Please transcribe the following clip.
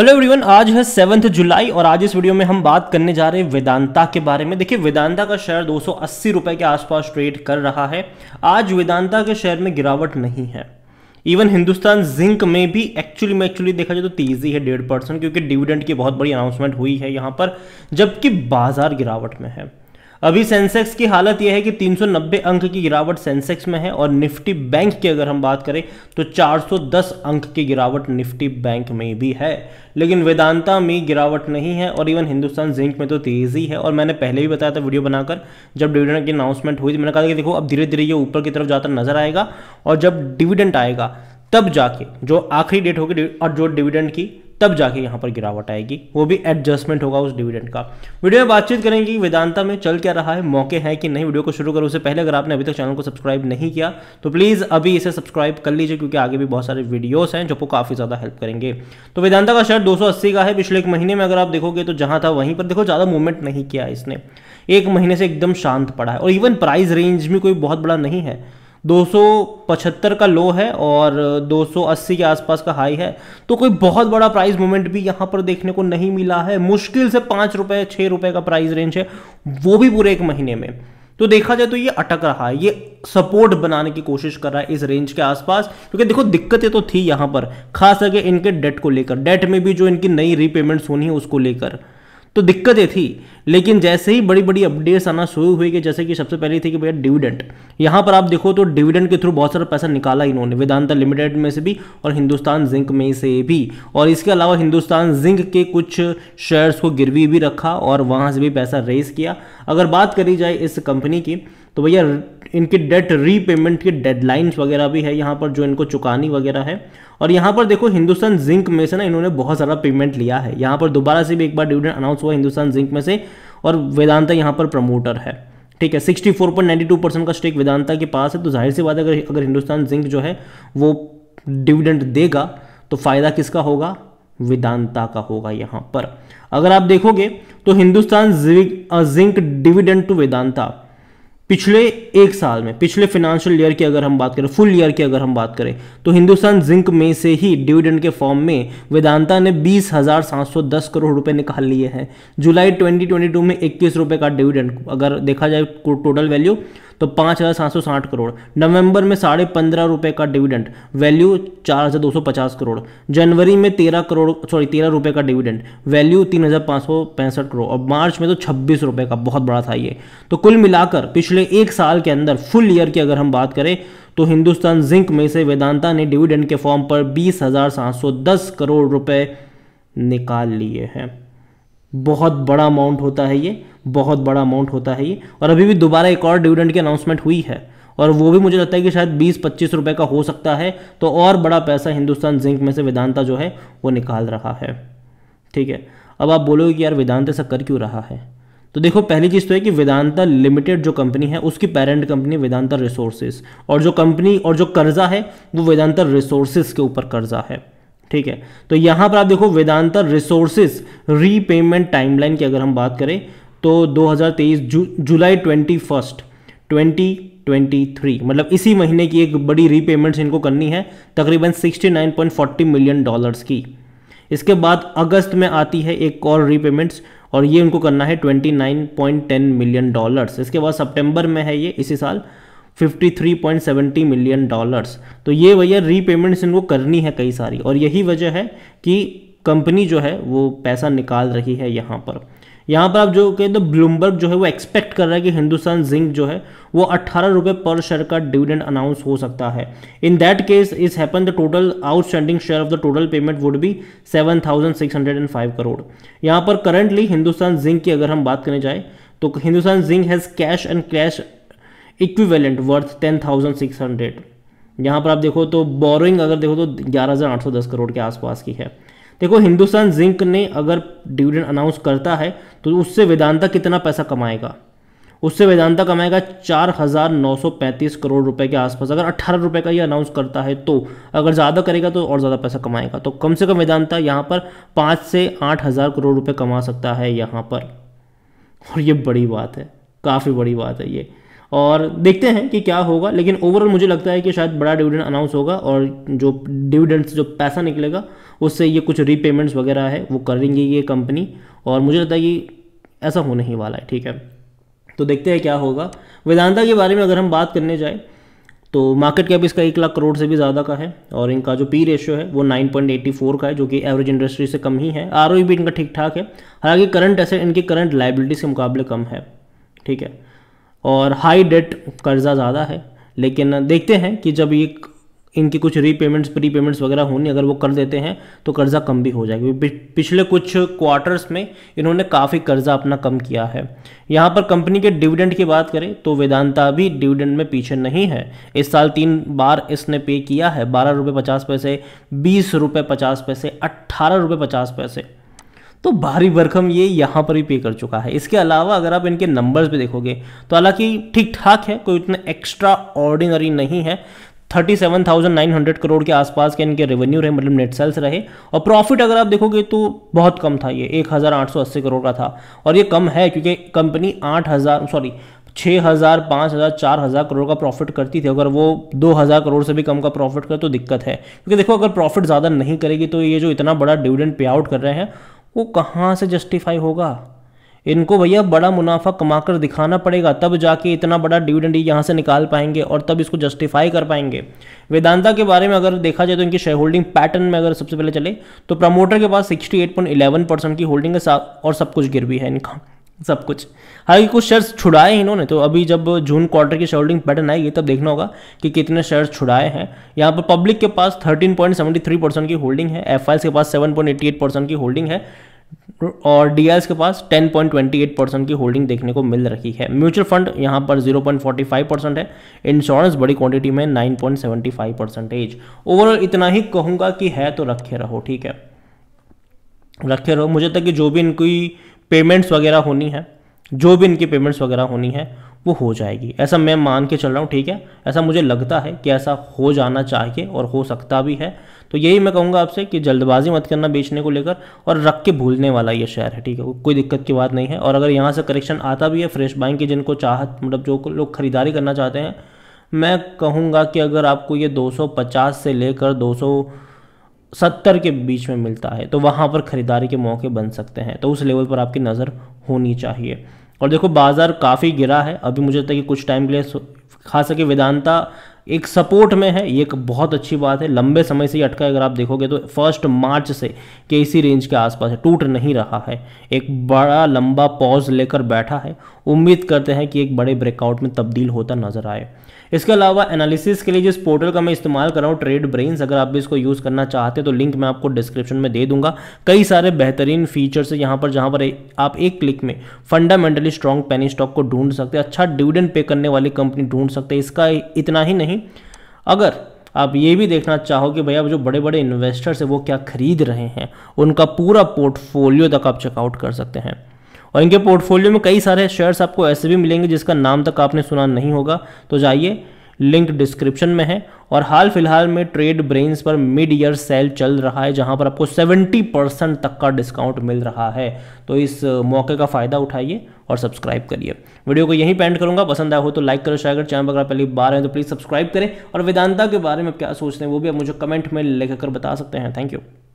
hello everyone आज है seventh जुलाई और आज इस वीडियो में हम बात करने जा रहे हैं वेदांता के बारे में देखिए वेदांता का शेयर दो रुपए के आसपास ट्रेड कर रहा है आज वेदांता के शेयर में गिरावट नहीं है इवन हिंदुस्तान जिंक में भी एक्चुअली में एक्चुअली देखा जाए तो तेजी है डेढ़ परसेंट क्योंकि डिविडेंड की बहुत बड़ी अनाउंसमेंट हुई है यहाँ पर जबकि बाजार गिरावट में है अभी सेंसेक्स की हालत यह है कि 390 अंक की गिरावट सेंसेक्स में है और निफ्टी बैंक की अगर हम बात करें तो 410 अंक की गिरावट निफ्टी बैंक में भी है लेकिन वेदांता में गिरावट नहीं है और इवन हिंदुस्तान जिंक में तो तेज़ी है और मैंने पहले भी बताया था वीडियो बनाकर जब डिविडेंड की अनाउंसमेंट हुई थी मैंने कहा कि देखो अब धीरे धीरे ये ऊपर की तरफ जाता नजर आएगा और जब डिविडेंट आएगा तब जाके जो आखिरी डेट होगी और जो डिविडेंड की तब जाके यहाँ पर गिरावट आएगी वो भी एडजस्टमेंट होगा उस डिविडेंड का वीडियो में बातचीत करेंगे कि वेदांता में चल क्या रहा है मौके हैं कि नहीं वीडियो को शुरू करो उससे पहले अगर आपने अभी तक चैनल को सब्सक्राइब नहीं किया तो प्लीज़ अभी इसे सब्सक्राइब कर लीजिए क्योंकि आगे भी बहुत सारे वीडियोस हैं जो आपको काफ़ी ज़्यादा हेल्प करेंगे तो वेदांता का शेयर दो का है पिछले एक महीने में अगर आप देखोगे तो जहां था वहीं पर देखो ज़्यादा मूवमेंट नहीं किया इसने एक महीने से एकदम शांत पड़ा है और इवन प्राइस रेंज में कोई बहुत बड़ा नहीं है 275 का लो है और 280 के आसपास का हाई है तो कोई बहुत बड़ा प्राइस मूवमेंट भी यहाँ पर देखने को नहीं मिला है मुश्किल से पाँच रुपये छः रुपये का प्राइस रेंज है वो भी पूरे एक महीने में तो देखा जाए तो ये अटक रहा है ये सपोर्ट बनाने की कोशिश कर रहा है इस रेंज के आसपास क्योंकि देखो दिक्कतें तो थी यहाँ पर खास करके इनके डेट को लेकर डेट में भी जो इनकी नई रीपेमेंट्स होनी है उसको लेकर तो दिक्कत ये थी लेकिन जैसे ही बड़ी बड़ी अपडेट्स आना शुरू हुई कि जैसे कि सबसे पहले थी कि भैया डिविडेंड यहाँ पर आप देखो तो डिविडेंड के थ्रू बहुत सारा पैसा निकाला इन्होंने वेदांता लिमिटेड में से भी और हिंदुस्तान जिंक में से भी और इसके अलावा हिंदुस्तान जिंक के कुछ शेयर्स को गिरवी भी रखा और वहाँ से भी पैसा रेस किया अगर बात करी जाए इस कंपनी की तो भैया इनके डेट रीपेमेंट के डेडलाइंस वगैरह भी है यहाँ पर जो इनको चुकानी वगैरह है और यहाँ पर देखो हिंदुस्तान जिंक में से ना इन्होंने बहुत सारा पेमेंट लिया है यहाँ पर दोबारा से भी एक बार डिविडेंड अनाउंस हुआ हिंदुस्तान जिंक में से और वेदांता यहाँ पर प्रमोटर है ठीक है 64.92 परसेंट का स्टेक वेदांता के पास है तो जाहिर सी बात है अगर अगर हिंदुस्तान जिंक जो है वो डिविडेंड देगा तो फ़ायदा किसका होगा वेदांता का होगा यहाँ पर अगर आप देखोगे तो हिंदुस्तान जिंक डिविडेंड टू वेदांता पिछले एक साल में पिछले फिनेंशियल ईयर की अगर हम बात करें फुल ईयर की अगर हम बात करें तो हिंदुस्तान जिंक में से ही डिविडेंड के फॉर्म में वेदांता ने बीस हजार सात सौ दस करोड़ रुपए निकाल लिए हैं जुलाई 2022 में इक्कीस रुपए का डिविडेंड अगर देखा जाए टोटल वैल्यू तो पाँच हज़ार सात सौ साठ करोड़ नवंबर में साढ़े पंद्रह रुपये का डिविडेंड वैल्यू चार हज़ार दो सौ पचास करोड़ जनवरी में तेरह करोड़ सॉरी तेरह रुपये का डिविडेंड वैल्यू तीन हज़ार पाँच सौ पैंसठ करोड़ और मार्च में तो छब्बीस रुपये का बहुत बड़ा था ये तो कुल मिलाकर पिछले एक साल के अंदर फुल ईयर की अगर हम बात करें तो हिंदुस्तान जिंक में से वेदांता ने डिविडेंड के फॉर्म पर बीस हज़ार सात सौ दस करोड़ रुपये निकाल लिए हैं बहुत बड़ा अमाउंट होता है ये बहुत बड़ा अमाउंट होता है ये और अभी भी दोबारा एक और डिविडेंड की अनाउंसमेंट हुई है और वो भी मुझे लगता है कि शायद बीस पच्चीस रुपए का हो सकता है तो और बड़ा पैसा हिंदुस्तान जिंक में से वेदांता जो है वो निकाल रहा है ठीक है अब आप बोलोगे कि यार वेदांत ऐसा कर क्यों रहा है तो देखो पहली चीज़ तो है कि वेदांता लिमिटेड जो कंपनी है उसकी पेरेंट कंपनी वेदांता रिसोर्सेज और जो कंपनी और जो कर्जा है वो वेदांता रिसोर्सेज के ऊपर कर्जा है ठीक है तो यहां पर आप देखो वेदांता रिसोर्सिस रीपेमेंट टाइमलाइन की अगर हम बात करें तो 2023 जु, जुलाई twenty first twenty twenty three मतलब इसी महीने की एक बड़ी रीपेमेंट्स इनको करनी है तकरीबन sixty nine point forty million dollars की इसके बाद अगस्त में आती है एक और रीपेमेंट्स और ये उनको करना है twenty nine point ten million dollars इसके बाद सितंबर में है ये इसी साल 53.70 मिलियन डॉलर्स तो ये भैया रीपेमेंट्स इनको करनी है कई सारी और यही वजह है कि कंपनी जो है वो पैसा निकाल रही है यहाँ पर यहाँ पर आप जो कहें तो ब्लूमबर्ग जो है वो एक्सपेक्ट कर रहा है कि हिंदुस्तान जिंक जो है वो अट्ठारह रुपये पर शेयर का डिविडेंड अनाउंस हो सकता है in that case is happen the total outstanding share of the total payment would be seven thousand six hundred and five crore यहाँ पर करंटली हिंदुस्तान जिंक की अगर हम बात करने जाए तो Hindustan Zinc has cash and cash equivalent worth ten thousand six hundred यहाँ पर आप देखो तो बोरोइंग अगर देखो तो ग्यारह हज़ार आठ सौ दस करोड़ के आसपास की है देखो हिंदुस्तान जिंक ने अगर डिविडेंड अनाउंस करता है तो उससे वेदांता कितना पैसा कमाएगा उससे वेदांता कमाएगा चार हज़ार नौ सौ पैंतीस करोड़ रुपए के आसपास अगर अट्ठारह रुपए का ये अनाउंस करता है तो अगर ज़्यादा करेगा तो और ज़्यादा पैसा कमाएगा तो कम से कम वेदांता यहाँ पर पाँच से आठ हज़ार करोड़ रुपए कमा सकता है यहाँ पर और ये बड़ी बात है काफ़ी बड़ी बात है ये और देखते हैं कि क्या होगा लेकिन ओवरऑल मुझे लगता है कि शायद बड़ा डिविडेंड अनाउंस होगा और जो डिविडेंड जो पैसा निकलेगा उससे ये कुछ रीपेमेंट्स वगैरह है वो करेंगी ये कंपनी और मुझे लगता है कि ऐसा होने ही वाला है ठीक है तो देखते हैं क्या होगा वेदांता के बारे में अगर हम बात करने जाए तो मार्केट कैप इसका एक लाख करोड़ से भी ज़्यादा का है और इनका जो पी रेशियो है वो 9.84 का है जो कि एवरेज इंडस्ट्री से कम ही है आर e भी इनका ठीक ठाक है हालांकि करंट ऐसे इनके करंट लाइबिलिटी के मुकाबले कम है ठीक है और हाई डेट कर्ज़ा ज़्यादा है लेकिन देखते हैं कि जब ये इनकी कुछ रीपेमेंट्स प्री पेमेंट्स वगैरह होनी अगर वो कर देते हैं तो कर्ज़ा कम भी हो जाएगा पिछले कुछ क्वार्टर्स में इन्होंने काफ़ी कर्ज़ा अपना कम किया है यहाँ पर कंपनी के डिविडेंड की बात करें तो वेदांता भी डिविडेंड में पीछे नहीं है इस साल तीन बार इसने पे किया है बारह रुपये पचास पैसे बीस रुपये पचास पैसे अट्ठारह रुपये पचास पैसे तो भारी भरकम ये यहाँ पर भी पे कर चुका है इसके अलावा अगर आप इनके नंबर्स भी देखोगे तो हालांकि ठीक ठाक है कोई इतना एक्स्ट्रा ऑर्डिनरी नहीं है 37,900 करोड़ के आसपास के इनके रेवेन्यू रहे मतलब नेट सेल्स रहे और प्रॉफिट अगर आप देखोगे तो बहुत कम था ये 1,880 करोड़ का था और ये कम है क्योंकि कंपनी 8,000 सॉरी छः हज़ार पाँच हज़ार चार हज़ार करोड़ का प्रॉफिट करती थी अगर वो दो हज़ार करोड़ से भी कम का प्रॉफिट कर तो दिक्कत है क्योंकि देखो अगर प्रॉफिट ज़्यादा नहीं करेगी तो ये जो इतना बड़ा डिविडेंड पे आउट कर रहे हैं वो कहाँ से जस्टिफाई होगा इनको भैया बड़ा मुनाफा कमाकर दिखाना पड़ेगा तब जाके इतना बड़ा डिविडेंड यहाँ से निकाल पाएंगे और तब इसको जस्टिफाई कर पाएंगे वेदांता के बारे में अगर देखा जाए तो इनकी शेयर होल्डिंग पैटर्न में अगर सबसे पहले चले तो प्रमोटर के पास 68.11 परसेंट की होल्डिंग है और सब कुछ गिर भी है इनका सब कुछ हालांकि कुछ शेयर्स छुड़ाए इन्होंने तो अभी जब जून क्वार्टर की शेयरहोल्डिंग पैटर्न आएगी तब देखना होगा कि कितने शेयर्स छुड़ाए हैं यहाँ पर पब्लिक के पास 13.73 परसेंट की होल्डिंग है एफ के पास 7.88 परसेंट की होल्डिंग है और डी के पास 10.28 परसेंट की होल्डिंग देखने को मिल रही है म्यूचुअल फंड यहाँ पर 0.45 परसेंट है इंश्योरेंस बड़ी क्वांटिटी में 9.75 परसेंटेज ओवरऑल इतना ही कहूँगा कि है तो रखे रहो ठीक है रखे रहो मुझे तक कि जो भी इनकी पेमेंट्स वगैरह होनी है जो भी इनकी पेमेंट्स वगैरह होनी है वो हो जाएगी ऐसा मैं मान के चल रहा हूँ ठीक है ऐसा मुझे लगता है कि ऐसा हो जाना चाहिए और हो सकता भी है तो यही मैं कहूँगा आपसे कि जल्दबाजी मत करना बेचने को लेकर और रख के भूलने वाला ये शेयर है ठीक है कोई दिक्कत की बात नहीं है और अगर यहाँ से करेक्शन आता भी है फ्रेश बाइंग की जिनको चाहत मतलब जो लोग खरीदारी करना चाहते हैं मैं कहूँगा कि अगर आपको ये दो से लेकर दो सत्तर के बीच में मिलता है तो वहाँ पर ख़रीदारी के मौके बन सकते हैं तो उस लेवल पर आपकी नज़र होनी चाहिए और देखो बाज़ार काफ़ी गिरा है अभी मुझे लगता है कि कुछ टाइम के लिए खास करके वेदांता एक सपोर्ट में है ये एक बहुत अच्छी बात है लंबे समय से ही अटका है अगर आप देखोगे तो फर्स्ट मार्च से के इसी रेंज के आसपास है टूट नहीं रहा है एक बड़ा लंबा पॉज लेकर बैठा है उम्मीद करते हैं कि एक बड़े ब्रेकआउट में तब्दील होता नजर आए इसके अलावा एनालिसिस के लिए जिस पोर्टल का मैं इस्तेमाल कर रहा हूँ ट्रेड ब्रेन्स अगर आप भी इसको यूज़ करना चाहते हैं तो लिंक मैं आपको डिस्क्रिप्शन में दे दूंगा कई सारे बेहतरीन फीचर्स है यहाँ पर जहाँ पर आप एक क्लिक में फंडामेंटली स्ट्रॉन्ग पेनी स्टॉक को ढूंढ सकते हैं अच्छा डिविडेंड पे करने वाली कंपनी ढूंढ सकते हैं इसका इतना ही नहीं अगर आप ये भी देखना चाहो कि भैया जो बड़े बड़े इन्वेस्टर्स हैं वो क्या खरीद रहे हैं उनका पूरा पोर्टफोलियो तक आप चेकआउट कर सकते हैं और इनके पोर्टफोलियो में कई सारे शेयर्स आपको ऐसे भी मिलेंगे जिसका नाम तक आपने सुना नहीं होगा तो जाइए लिंक डिस्क्रिप्शन में है और हाल फिलहाल में ट्रेड ब्रेन्स पर मिड ईयर सेल चल रहा है जहां पर आपको 70 परसेंट तक का डिस्काउंट मिल रहा है तो इस मौके का फ़ायदा उठाइए और सब्सक्राइब करिए वीडियो को यहीं पेंट करूंगा पसंद आया हो तो लाइक करो शेयर करो चैनल पर अगर पहली बार हैं तो प्लीज़ सब्सक्राइब करें और वेदांता के बारे में आप क्या सोचते हैं वो भी आप मुझे कमेंट में लिख बता सकते हैं थैंक यू